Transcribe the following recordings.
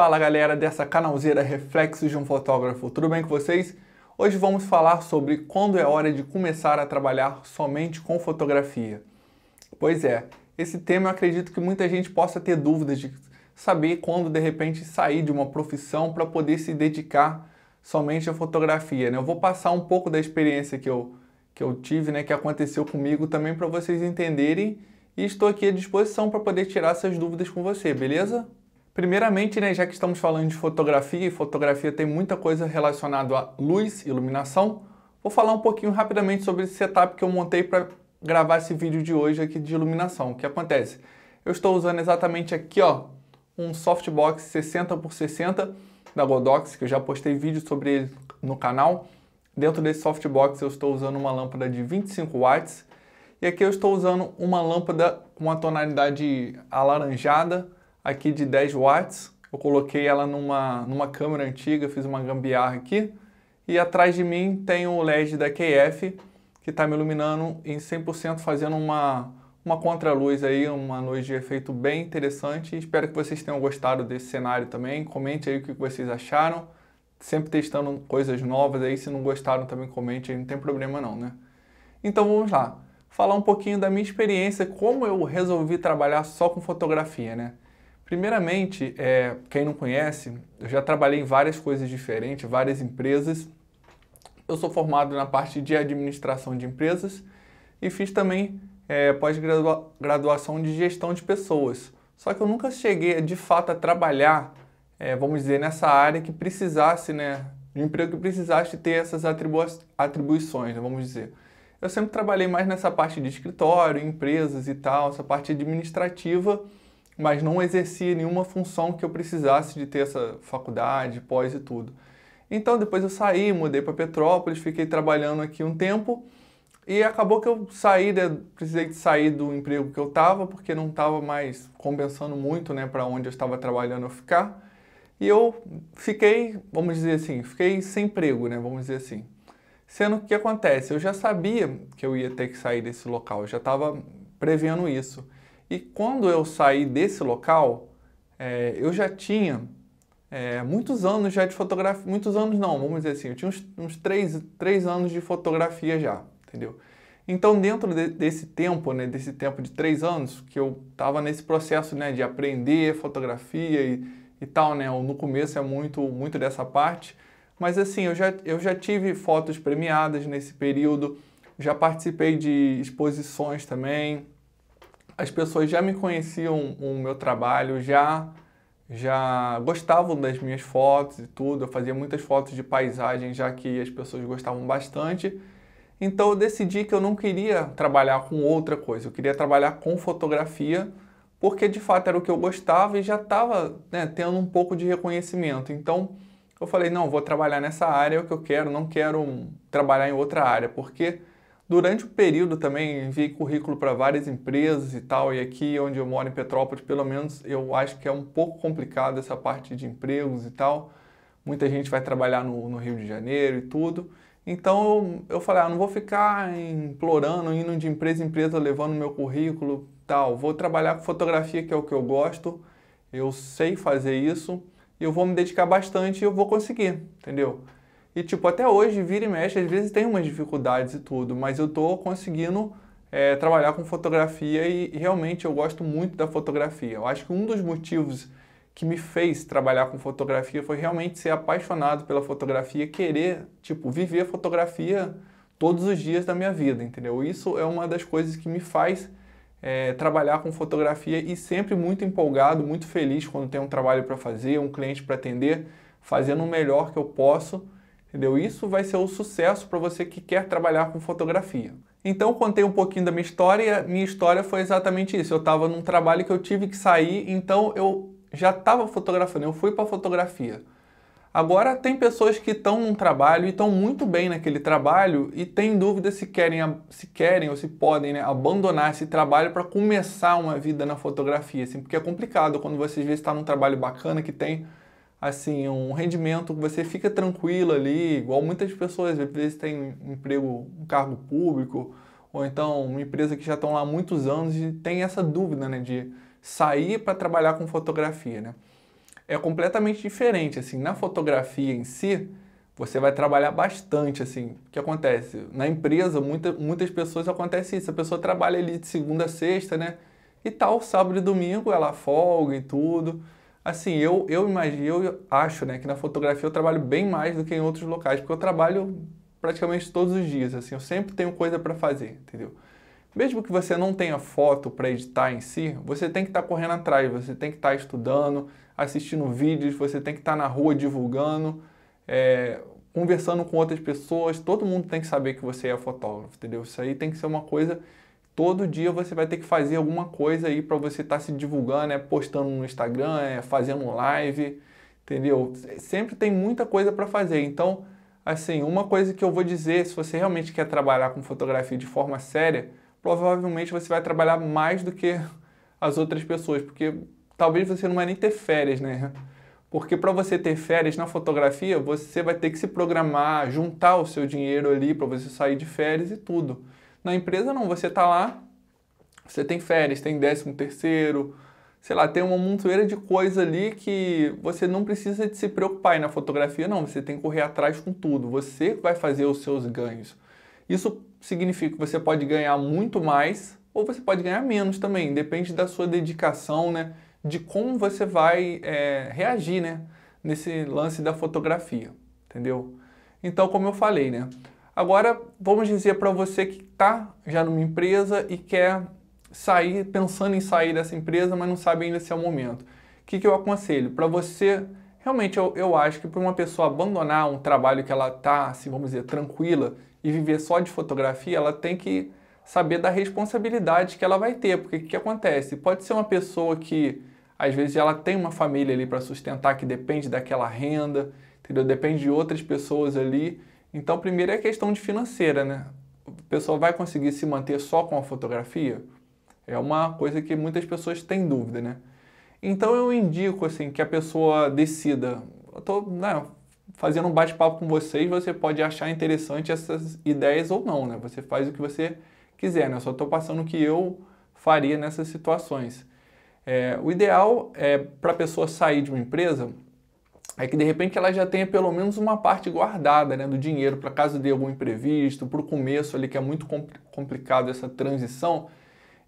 Fala galera dessa canalzeira Reflexos de um Fotógrafo, tudo bem com vocês? Hoje vamos falar sobre quando é hora de começar a trabalhar somente com fotografia. Pois é, esse tema eu acredito que muita gente possa ter dúvidas de saber quando de repente sair de uma profissão para poder se dedicar somente à fotografia. Né? Eu vou passar um pouco da experiência que eu, que eu tive, né, que aconteceu comigo também para vocês entenderem e estou aqui à disposição para poder tirar essas dúvidas com você, beleza? Primeiramente, né, já que estamos falando de fotografia, e fotografia tem muita coisa relacionada à luz, e iluminação, vou falar um pouquinho rapidamente sobre esse setup que eu montei para gravar esse vídeo de hoje aqui de iluminação. O que acontece? Eu estou usando exatamente aqui, ó, um softbox 60x60 da Godox, que eu já postei vídeo sobre ele no canal. Dentro desse softbox eu estou usando uma lâmpada de 25 watts e aqui eu estou usando uma lâmpada com uma tonalidade alaranjada, aqui de 10 watts. Eu coloquei ela numa, numa câmera antiga, fiz uma gambiarra aqui. E atrás de mim tem o LED da KF, que está me iluminando em 100%, fazendo uma, uma contraluz aí, uma luz de efeito bem interessante. Espero que vocês tenham gostado desse cenário também. Comente aí o que vocês acharam. Sempre testando coisas novas aí. Se não gostaram também comente aí, não tem problema não, né? Então vamos lá. Falar um pouquinho da minha experiência, como eu resolvi trabalhar só com fotografia, né? Primeiramente, é, quem não conhece, eu já trabalhei em várias coisas diferentes, várias empresas. Eu sou formado na parte de administração de empresas e fiz também é, pós-graduação de gestão de pessoas. Só que eu nunca cheguei de fato a trabalhar, é, vamos dizer, nessa área que precisasse, né? de emprego que precisasse ter essas atribuições, né, vamos dizer. Eu sempre trabalhei mais nessa parte de escritório, empresas e tal, essa parte administrativa mas não exercia nenhuma função que eu precisasse de ter essa faculdade, pós e tudo. Então depois eu saí, mudei para Petrópolis, fiquei trabalhando aqui um tempo e acabou que eu saí, precisei de sair do emprego que eu estava porque não estava mais compensando muito, né, para onde eu estava trabalhando eu ficar. E eu fiquei, vamos dizer assim, fiquei sem emprego, né, vamos dizer assim. Sendo que acontece, eu já sabia que eu ia ter que sair desse local, eu já estava prevendo isso. E quando eu saí desse local, é, eu já tinha é, muitos anos já de fotografia, muitos anos não, vamos dizer assim, eu tinha uns, uns três, três anos de fotografia já, entendeu? Então, dentro de, desse tempo, né, desse tempo de três anos, que eu estava nesse processo né, de aprender fotografia e, e tal, né, no começo é muito, muito dessa parte, mas assim, eu já, eu já tive fotos premiadas nesse período, já participei de exposições também, as pessoas já me conheciam o meu trabalho, já já gostavam das minhas fotos e tudo. Eu fazia muitas fotos de paisagem, já que as pessoas gostavam bastante. Então eu decidi que eu não queria trabalhar com outra coisa, eu queria trabalhar com fotografia, porque de fato era o que eu gostava e já estava né, tendo um pouco de reconhecimento. Então eu falei: não, vou trabalhar nessa área, é o que eu quero, não quero trabalhar em outra área, porque Durante o período também enviei currículo para várias empresas e tal, e aqui onde eu moro em Petrópolis, pelo menos eu acho que é um pouco complicado essa parte de empregos e tal. Muita gente vai trabalhar no, no Rio de Janeiro e tudo. Então eu falei, ah, não vou ficar implorando, indo de empresa em empresa, levando meu currículo tal. Vou trabalhar com fotografia, que é o que eu gosto, eu sei fazer isso, e eu vou me dedicar bastante e eu vou conseguir, entendeu? E, tipo, até hoje, vira e mexe, às vezes tem umas dificuldades e tudo, mas eu tô conseguindo é, trabalhar com fotografia e, realmente eu gosto muito da fotografia. Eu acho que um dos motivos que me fez trabalhar com fotografia foi realmente ser apaixonado pela fotografia, querer, tipo, viver fotografia todos os dias da minha vida, entendeu? Isso é uma das coisas que me faz é, trabalhar com fotografia e sempre muito empolgado, muito feliz quando tem um trabalho para fazer, um cliente para atender, fazendo o melhor que eu posso Entendeu? Isso vai ser o um sucesso para você que quer trabalhar com fotografia. Então, contei um pouquinho da minha história. Minha história foi exatamente isso. Eu estava num trabalho que eu tive que sair, então eu já estava fotografando, eu fui para fotografia. Agora, tem pessoas que estão num trabalho e estão muito bem naquele trabalho e têm dúvida se querem, se querem ou se podem né, abandonar esse trabalho para começar uma vida na fotografia, assim, porque é complicado quando você às está num trabalho bacana que tem assim, um rendimento que você fica tranquilo ali, igual muitas pessoas, às vezes tem um emprego, um cargo público, ou então uma empresa que já estão lá há muitos anos e tem essa dúvida, né, de sair para trabalhar com fotografia, né? É completamente diferente, assim, na fotografia em si, você vai trabalhar bastante, assim. O que acontece? Na empresa, muita, muitas pessoas acontece isso. A pessoa trabalha ali de segunda a sexta, né? E tal, sábado e domingo, ela folga e tudo assim, eu, eu imagino, eu acho, né, que na fotografia eu trabalho bem mais do que em outros locais, porque eu trabalho praticamente todos os dias, assim, eu sempre tenho coisa para fazer, entendeu? Mesmo que você não tenha foto para editar em si, você tem que estar tá correndo atrás, você tem que estar tá estudando, assistindo vídeos, você tem que estar tá na rua divulgando, é, conversando com outras pessoas, todo mundo tem que saber que você é fotógrafo, entendeu? Isso aí tem que ser uma coisa todo dia você vai ter que fazer alguma coisa aí para você estar tá se divulgando, é postando no Instagram, é fazendo live, entendeu? Sempre tem muita coisa para fazer. Então, assim, uma coisa que eu vou dizer, se você realmente quer trabalhar com fotografia de forma séria, provavelmente você vai trabalhar mais do que as outras pessoas, porque talvez você não vai nem ter férias, né? Porque para você ter férias na fotografia, você vai ter que se programar, juntar o seu dinheiro ali para você sair de férias e tudo. Na empresa não, você está lá, você tem férias, tem décimo terceiro, sei lá, tem uma montoeira de coisa ali que você não precisa de se preocupar. E na fotografia não, você tem que correr atrás com tudo. Você vai fazer os seus ganhos. Isso significa que você pode ganhar muito mais ou você pode ganhar menos também. Depende da sua dedicação, né? De como você vai é, reagir, né? Nesse lance da fotografia, entendeu? Então, como eu falei, né? Agora, vamos dizer para você que está já numa empresa e quer sair, pensando em sair dessa empresa, mas não sabe ainda se é o momento. O que, que eu aconselho? Para você, realmente eu, eu acho que para uma pessoa abandonar um trabalho que ela está, assim, vamos dizer, tranquila e viver só de fotografia, ela tem que saber da responsabilidade que ela vai ter. Porque o que, que acontece? Pode ser uma pessoa que, às vezes, ela tem uma família ali para sustentar, que depende daquela renda, entendeu? Depende de outras pessoas ali. Então, primeiro é questão de financeira, né? O pessoal vai conseguir se manter só com a fotografia? É uma coisa que muitas pessoas têm dúvida, né? Então eu indico assim que a pessoa decida. Eu estou né, fazendo um bate-papo com vocês, você pode achar interessante essas ideias ou não, né? Você faz o que você quiser, né? Eu só estou passando o que eu faria nessas situações. É, o ideal é para a pessoa sair de uma empresa é que de repente ela já tenha pelo menos uma parte guardada né, do dinheiro para caso dê algum imprevisto, para o começo ali que é muito compl complicado essa transição,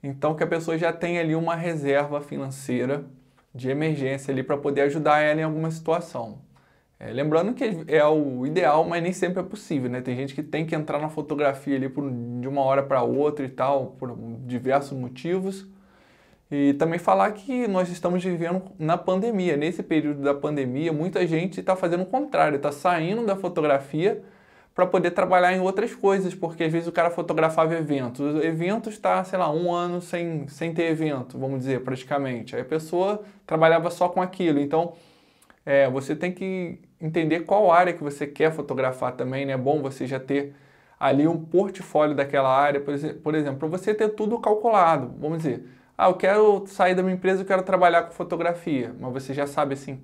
então que a pessoa já tenha ali uma reserva financeira de emergência ali para poder ajudar ela em alguma situação. É, lembrando que é o ideal, mas nem sempre é possível, né? Tem gente que tem que entrar na fotografia ali por, de uma hora para outra e tal, por diversos motivos. E também falar que nós estamos vivendo na pandemia. Nesse período da pandemia, muita gente está fazendo o contrário, está saindo da fotografia para poder trabalhar em outras coisas, porque às vezes o cara fotografava eventos. O evento está, sei lá, um ano sem, sem ter evento, vamos dizer, praticamente. Aí a pessoa trabalhava só com aquilo. Então, é, você tem que entender qual área que você quer fotografar também, né? É bom você já ter ali um portfólio daquela área, por exemplo, para você ter tudo calculado. Vamos dizer ah, eu quero sair da minha empresa, eu quero trabalhar com fotografia. Mas você já sabe assim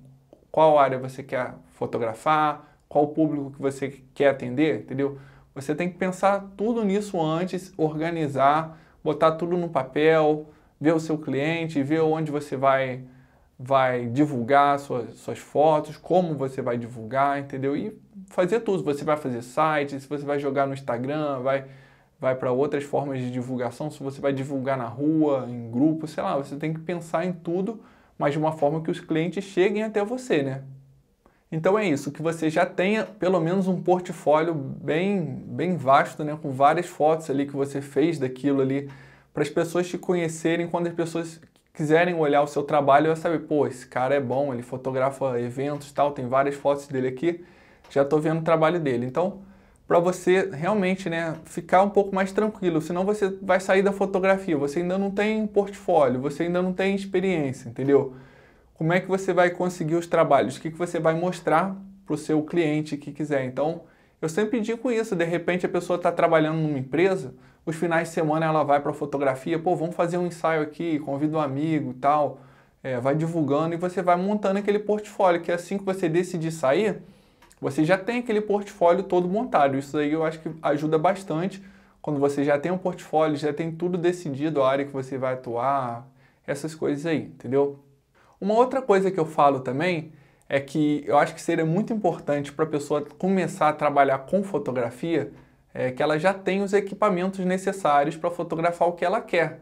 qual área você quer fotografar, qual público que você quer atender, entendeu? Você tem que pensar tudo nisso antes, organizar, botar tudo no papel, ver o seu cliente, ver onde você vai vai divulgar suas, suas fotos, como você vai divulgar, entendeu? E fazer tudo. Você vai fazer sites, você vai jogar no Instagram, vai vai para outras formas de divulgação, se você vai divulgar na rua, em grupo, sei lá, você tem que pensar em tudo, mas de uma forma que os clientes cheguem até você, né? Então é isso, que você já tenha pelo menos um portfólio bem, bem vasto, né, com várias fotos ali que você fez daquilo ali, para as pessoas te conhecerem, quando as pessoas quiserem olhar o seu trabalho, vai saber, pô, esse cara é bom, ele fotografa eventos, tal, tem várias fotos dele aqui, já estou vendo o trabalho dele. Então, para você realmente né, ficar um pouco mais tranquilo, senão você vai sair da fotografia, você ainda não tem portfólio, você ainda não tem experiência, entendeu? Como é que você vai conseguir os trabalhos? O que, que você vai mostrar para o seu cliente que quiser? Então, eu sempre digo isso, de repente a pessoa está trabalhando numa empresa, os finais de semana ela vai para a fotografia, pô, vamos fazer um ensaio aqui, convida um amigo e tal, é, vai divulgando e você vai montando aquele portfólio, que é assim que você decidir sair, você já tem aquele portfólio todo montado. Isso aí eu acho que ajuda bastante quando você já tem um portfólio, já tem tudo decidido, a área que você vai atuar, essas coisas aí, entendeu? Uma outra coisa que eu falo também é que eu acho que seria muito importante para a pessoa começar a trabalhar com fotografia é que ela já tem os equipamentos necessários para fotografar o que ela quer.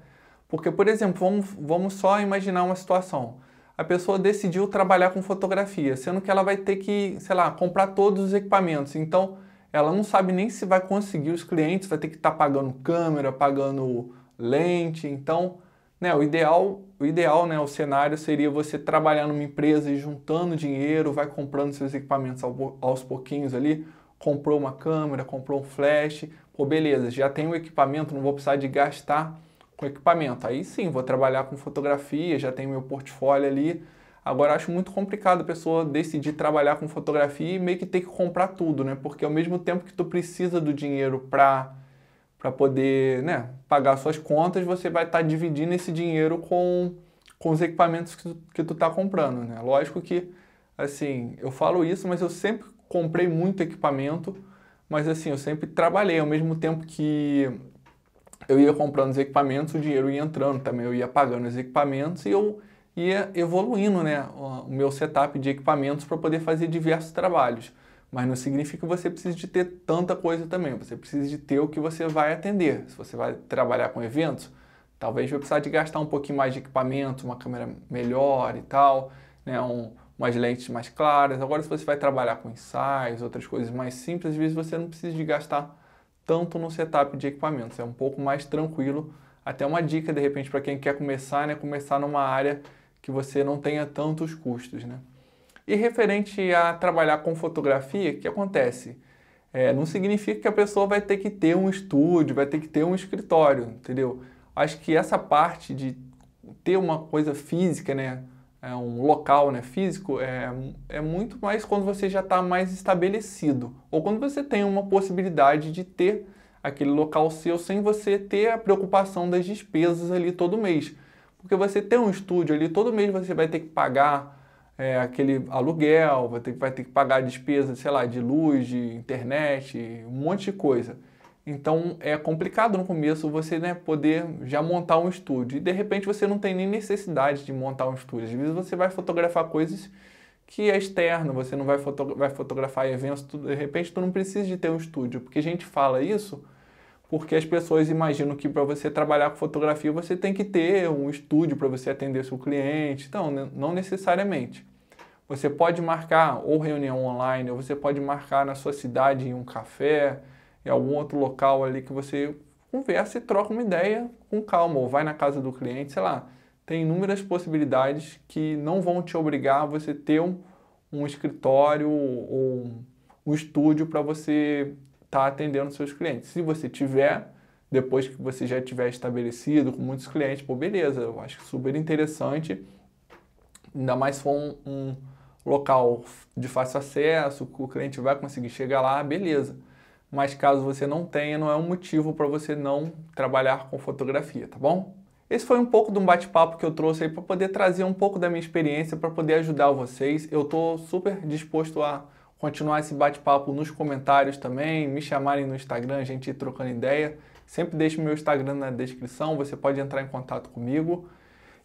Porque, por exemplo, vamos, vamos só imaginar uma situação a pessoa decidiu trabalhar com fotografia, sendo que ela vai ter que, sei lá, comprar todos os equipamentos. Então, ela não sabe nem se vai conseguir os clientes, vai ter que estar tá pagando câmera, pagando lente. Então, né, o ideal, o ideal, né, o cenário seria você trabalhar numa empresa e juntando dinheiro, vai comprando seus equipamentos aos pouquinhos ali, comprou uma câmera, comprou um flash, pô, beleza, já tem o equipamento, não vou precisar de gastar com equipamento. Aí sim, vou trabalhar com fotografia, já tenho meu portfólio ali. Agora acho muito complicado a pessoa decidir trabalhar com fotografia e meio que ter que comprar tudo, né? Porque ao mesmo tempo que tu precisa do dinheiro para para poder, né, pagar suas contas, você vai estar tá dividindo esse dinheiro com, com os equipamentos que tu, que tu tá comprando, né? Lógico que assim, eu falo isso, mas eu sempre comprei muito equipamento, mas assim, eu sempre trabalhei ao mesmo tempo que eu ia comprando os equipamentos, o dinheiro ia entrando também, eu ia pagando os equipamentos e eu ia evoluindo né, o meu setup de equipamentos para poder fazer diversos trabalhos. Mas não significa que você precise de ter tanta coisa também, você precisa de ter o que você vai atender. Se você vai trabalhar com eventos, talvez vai precisar de gastar um pouquinho mais de equipamento, uma câmera melhor e tal, né, um, umas lentes mais claras. Agora, se você vai trabalhar com ensaios, outras coisas mais simples, às vezes você não precisa de gastar tanto no setup de equipamentos. É um pouco mais tranquilo. Até uma dica, de repente, para quem quer começar, né? Começar numa área que você não tenha tantos custos, né? E referente a trabalhar com fotografia, o que acontece? É, não significa que a pessoa vai ter que ter um estúdio, vai ter que ter um escritório, entendeu? Acho que essa parte de ter uma coisa física, né? é um local né, físico, é, é muito mais quando você já está mais estabelecido ou quando você tem uma possibilidade de ter aquele local seu sem você ter a preocupação das despesas ali todo mês. Porque você tem um estúdio ali, todo mês você vai ter que pagar é, aquele aluguel, vai ter, vai ter que pagar despesas, sei lá, de luz, de internet, um monte de coisa. Então é complicado no começo você né, poder já montar um estúdio. E de repente você não tem nem necessidade de montar um estúdio. Às vezes você vai fotografar coisas que é externo, você não vai, foto vai fotografar eventos, tudo, de repente tu não precisa de ter um estúdio. Porque a gente fala isso porque as pessoas imaginam que para você trabalhar com fotografia você tem que ter um estúdio para você atender seu cliente. Então, né, não necessariamente. Você pode marcar ou reunião online, ou você pode marcar na sua cidade em um café em é algum outro local ali que você conversa e troca uma ideia com calma, ou vai na casa do cliente, sei lá. Tem inúmeras possibilidades que não vão te obrigar a você ter um, um escritório ou um, um estúdio para você estar tá atendendo seus clientes. Se você tiver, depois que você já tiver estabelecido com muitos clientes, pô, beleza, eu acho super interessante, ainda mais se for um, um local de fácil acesso, que o cliente vai conseguir chegar lá, beleza mas caso você não tenha, não é um motivo para você não trabalhar com fotografia, tá bom? Esse foi um pouco de um bate-papo que eu trouxe aí para poder trazer um pouco da minha experiência, para poder ajudar vocês. Eu estou super disposto a continuar esse bate-papo nos comentários também, me chamarem no Instagram, a gente ir trocando ideia. Sempre deixe meu Instagram na descrição, você pode entrar em contato comigo.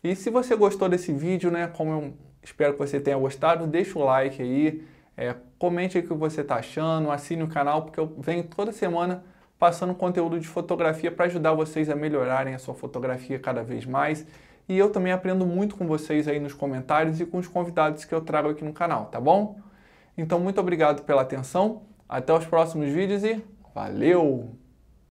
E se você gostou desse vídeo, né, como eu espero que você tenha gostado, deixa o like aí, é, Comente o que você está achando, assine o canal, porque eu venho toda semana passando conteúdo de fotografia para ajudar vocês a melhorarem a sua fotografia cada vez mais. E eu também aprendo muito com vocês aí nos comentários e com os convidados que eu trago aqui no canal, tá bom? Então, muito obrigado pela atenção, até os próximos vídeos e valeu!